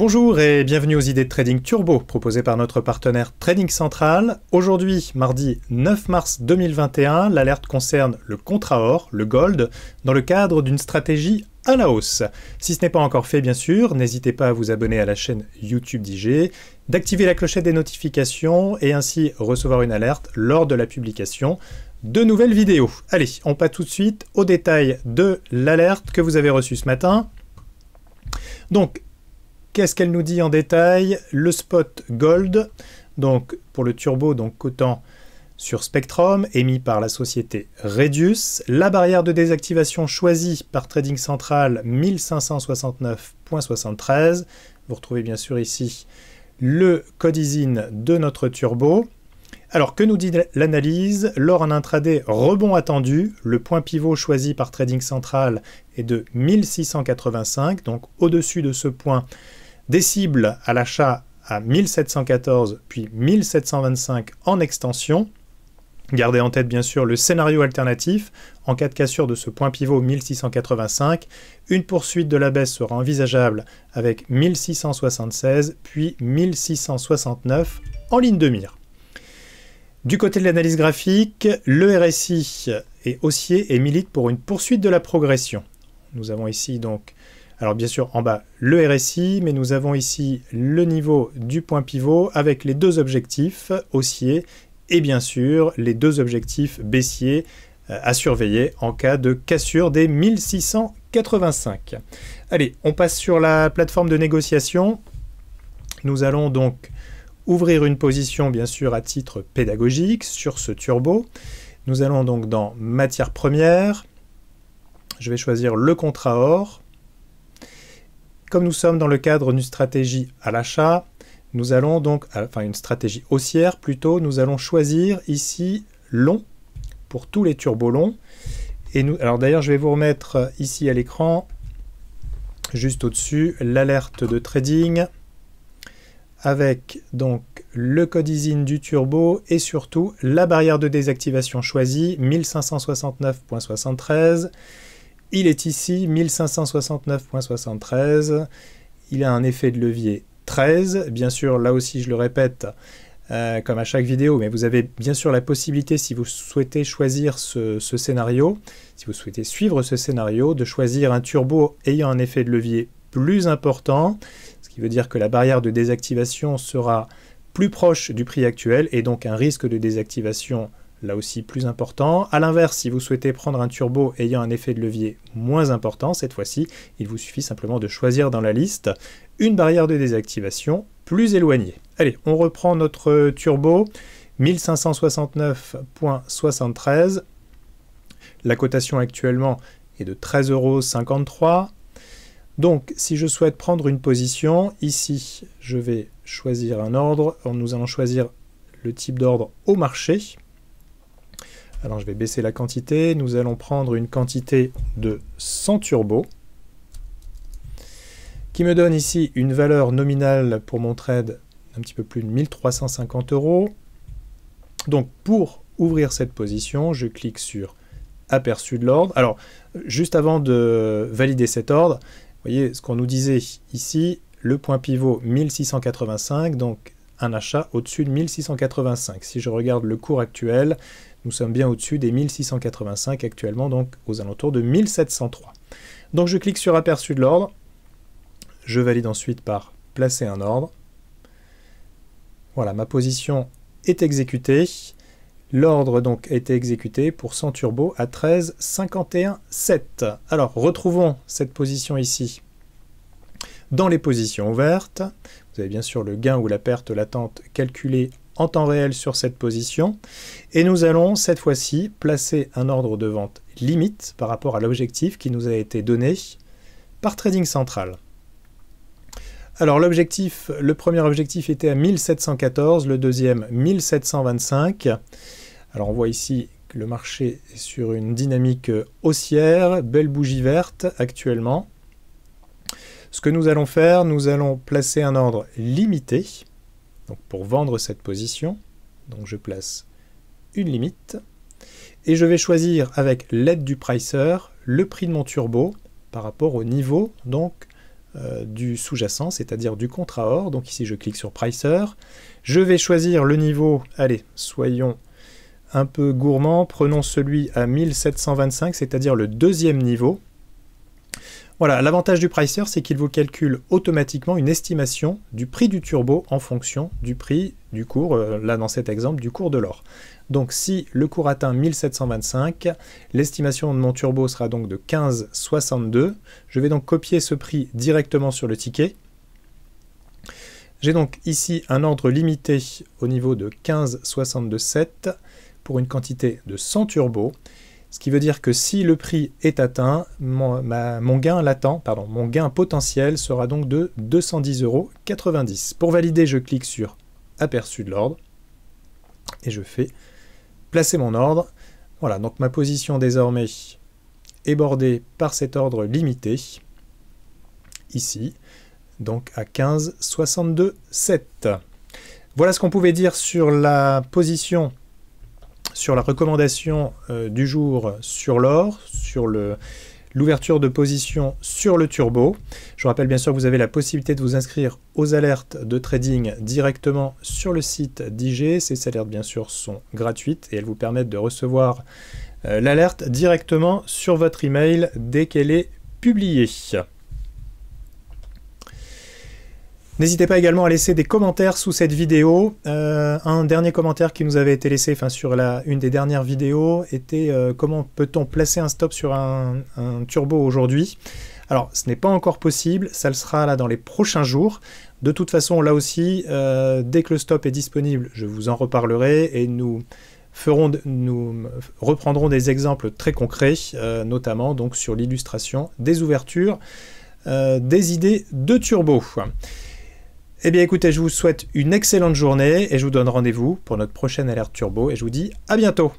Bonjour et bienvenue aux idées de trading turbo proposées par notre partenaire Trading Central. Aujourd'hui, mardi 9 mars 2021, l'alerte concerne le contrat or, le gold, dans le cadre d'une stratégie à la hausse. Si ce n'est pas encore fait, bien sûr, n'hésitez pas à vous abonner à la chaîne YouTube d'IG, d'activer la clochette des notifications et ainsi recevoir une alerte lors de la publication de nouvelles vidéos. Allez, on passe tout de suite au détail de l'alerte que vous avez reçue ce matin. Donc, Qu'est-ce qu'elle nous dit en détail Le spot Gold, donc pour le turbo, donc cotant sur Spectrum, émis par la société Redius. La barrière de désactivation choisie par Trading Central 1569.73. Vous retrouvez bien sûr ici le code ISIN de notre turbo. Alors, que nous dit l'analyse Lors en intraday, rebond attendu. Le point pivot choisi par Trading Central est de 1685, donc au-dessus de ce point, des cibles à l'achat à 1714 puis 1725 en extension. Gardez en tête bien sûr le scénario alternatif. En cas de cassure de ce point pivot 1685, une poursuite de la baisse sera envisageable avec 1676 puis 1669 en ligne de mire. Du côté de l'analyse graphique, le RSI est haussier et milite pour une poursuite de la progression. Nous avons ici donc alors bien sûr, en bas, le RSI, mais nous avons ici le niveau du point pivot avec les deux objectifs haussiers et bien sûr les deux objectifs baissiers euh, à surveiller en cas de cassure des 1685. Allez, on passe sur la plateforme de négociation. Nous allons donc ouvrir une position, bien sûr, à titre pédagogique sur ce turbo. Nous allons donc dans matières premières. Je vais choisir le contrat or. Comme nous sommes dans le cadre d'une stratégie à l'achat, nous allons donc, enfin une stratégie haussière plutôt, nous allons choisir ici long pour tous les turbos longs. Et nous, alors d'ailleurs, je vais vous remettre euh, ici à l'écran, juste au-dessus, l'alerte de trading avec donc le code ISIN du turbo et surtout la barrière de désactivation choisie 1569.73 il est ici 1569.73. Il a un effet de levier 13. Bien sûr, là aussi, je le répète, euh, comme à chaque vidéo, mais vous avez bien sûr la possibilité, si vous souhaitez choisir ce, ce, scénario, si vous souhaitez suivre ce scénario, de choisir un turbo ayant un effet de levier plus important, ce qui veut dire que la barrière de désactivation sera plus proche du prix actuel et donc un risque de désactivation là aussi plus important. A l'inverse, si vous souhaitez prendre un turbo ayant un effet de levier moins important, cette fois-ci, il vous suffit simplement de choisir dans la liste une barrière de désactivation plus éloignée. Allez, on reprend notre turbo 1569.73. La cotation actuellement est de 13,53€. Donc, si je souhaite prendre une position, ici, je vais choisir un ordre. Nous allons choisir le type d'ordre au marché. Alors je vais baisser la quantité, nous allons prendre une quantité de 100 turbo, qui me donne ici une valeur nominale pour mon trade un petit peu plus de 1350 euros. Donc pour ouvrir cette position, je clique sur aperçu de l'ordre. Alors juste avant de valider cet ordre, vous voyez ce qu'on nous disait ici, le point pivot 1685, donc un achat au-dessus de 1685. Si je regarde le cours actuel, nous sommes bien au-dessus des 1685 actuellement, donc aux alentours de 1703. Donc je clique sur aperçu de l'ordre. Je valide ensuite par placer un ordre. Voilà, ma position est exécutée. L'ordre donc a été exécuté pour 100 turbo à 13 51 7. Alors retrouvons cette position ici dans les positions ouvertes. Vous avez bien sûr le gain ou la perte latente calculée en temps réel sur cette position. Et nous allons cette fois-ci placer un ordre de vente limite par rapport à l'objectif qui nous a été donné par Trading Central. Alors l'objectif, le premier objectif était à 1714, le deuxième 1725. Alors on voit ici que le marché est sur une dynamique haussière, belle bougie verte actuellement. Ce que nous allons faire, nous allons placer un ordre limité donc pour vendre cette position, donc je place une limite et je vais choisir avec l'aide du pricer le prix de mon turbo par rapport au niveau donc euh, du sous-jacent, c'est-à-dire du contrat or. Donc ici je clique sur pricer, je vais choisir le niveau, allez, soyons un peu gourmands, prenons celui à 1725, c'est-à-dire le deuxième niveau l'avantage du pricer, c'est qu'il vous calcule automatiquement une estimation du prix du turbo en fonction du prix du cours, euh, là dans cet exemple, du cours de l'or. Donc si le cours atteint 1725, l'estimation de mon turbo sera donc de 15,62. Je vais donc copier ce prix directement sur le ticket. J'ai donc ici un ordre limité au niveau de 15,627 pour une quantité de 100 turbos. Ce qui veut dire que si le prix est atteint, mon, gain latent, pardon, mon gain potentiel sera donc de 210,90 euros. Pour valider, je clique sur aperçu de l'ordre et je fais placer mon ordre. Voilà, donc ma position désormais est bordée par cet ordre limité ici, donc à 15,62,7. Voilà ce qu'on pouvait dire sur la position sur la recommandation euh, du jour sur l'or, sur l'ouverture de position sur le turbo. Je rappelle bien sûr que vous avez la possibilité de vous inscrire aux alertes de trading directement sur le site d'IG. Ces alertes bien sûr sont gratuites et elles vous permettent de recevoir euh, l'alerte directement sur votre email dès qu'elle est publiée. N'hésitez pas également à laisser des commentaires sous cette vidéo. Euh, un dernier commentaire qui nous avait été laissé enfin, sur la, une des dernières vidéos était euh, comment peut-on placer un stop sur un, turbo aujourd'hui alors, ce n'est pas encore possible, ça le sera là dans les prochains jours. De toute façon, là aussi, euh, dès que le stop est disponible, je vous en reparlerai et nous, ferons, nous reprendrons des exemples très concrets, notamment donc sur l'illustration des ouvertures, des idées de turbo. Eh bien écoutez, je vous souhaite une excellente journée et je vous donne rendez-vous pour notre prochaine alerte turbo et je vous dis à bientôt.